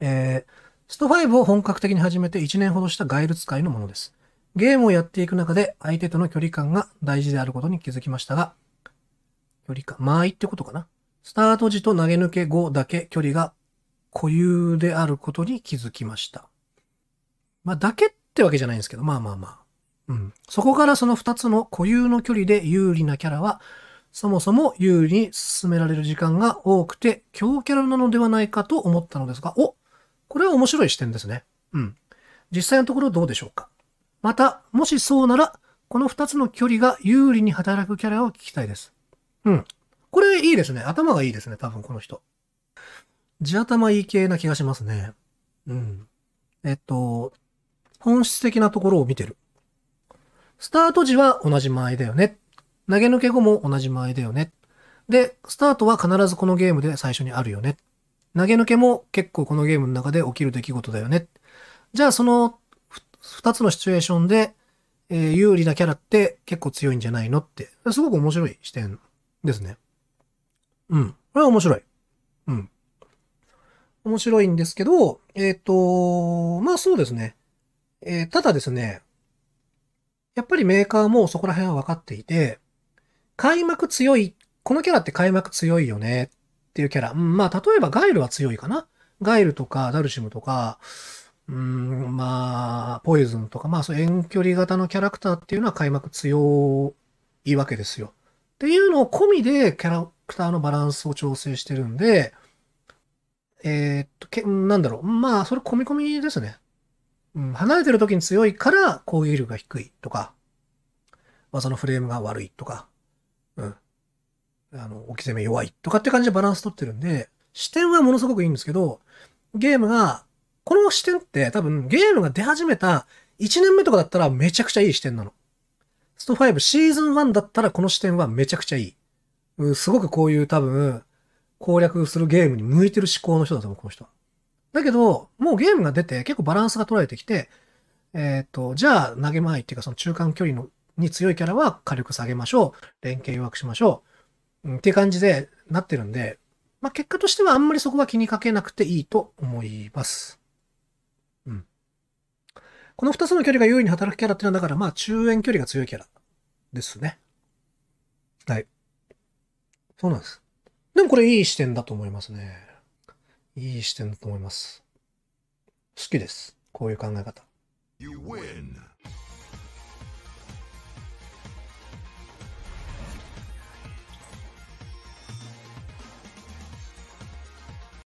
えー、スト5を本格的に始めて1年ほどしたガイル使いのものです。ゲームをやっていく中で相手との距離感が大事であることに気づきましたが、距離感、間合いってことかな。スタート時と投げ抜け後だけ距離が固有であることに気づきました。まあ、だけってわけじゃないんですけど、まあまあまあ。うん。そこからその2つの固有の距離で有利なキャラは、そもそも有利に進められる時間が多くて、強キャラなのではないかと思ったのですが、おこれは面白い視点ですね。うん。実際のところどうでしょうか。また、もしそうなら、この2つの距離が有利に働くキャラを聞きたいです。うん。これいいですね。頭がいいですね。多分この人。地頭いい系な気がしますね。うん。えっと、本質的なところを見てる。スタート時は同じ間合いだよね。投げ抜け後も同じ間合いだよね。で、スタートは必ずこのゲームで最初にあるよね。投げ抜けも結構このゲームの中で起きる出来事だよね。じゃあその2つのシチュエーションで、えー、有利なキャラって結構強いんじゃないのって、すごく面白い視点ですね。うん。これは面白い。うん。面白いんですけど、えっ、ー、と、まあそうですね。えー、ただですね、やっぱりメーカーもそこら辺は分かっていて、開幕強い、このキャラって開幕強いよねっていうキャラ。まあ、例えばガイルは強いかな。ガイルとかダルシムとか、うん、まあ、ポイズンとか、まあ、そう遠距離型のキャラクターっていうのは開幕強いわけですよ。っていうのを込みでキャラクターのバランスを調整してるんで、えー、っとけ、なんだろう。まあ、それ込み込みですね。うん、離れてる時に強いから攻撃力が低いとか、技のフレームが悪いとか、うん。あの、置き攻め弱いとかって感じでバランス取ってるんで、視点はものすごくいいんですけど、ゲームが、この視点って多分ゲームが出始めた1年目とかだったらめちゃくちゃいい視点なの。スト5シーズン1だったらこの視点はめちゃくちゃいい。すごくこういう多分攻略するゲームに向いてる思考の人だと思う、この人だけど、もうゲームが出て結構バランスが取られてきて、えっ、ー、と、じゃあ投げ前っていうかその中間距離のに強いキャラは火力下げましょう。連携弱くしましょう。うん、っていう感じでなってるんで、まあ、結果としてはあんまりそこは気にかけなくていいと思います。うん。この2つの距離が優位に働くキャラっていうのは、だからまあ中遠距離が強いキャラですね。はい。そうなんです。でもこれいい視点だと思いますね。いい視点だと思います。好きです。こういう考え方。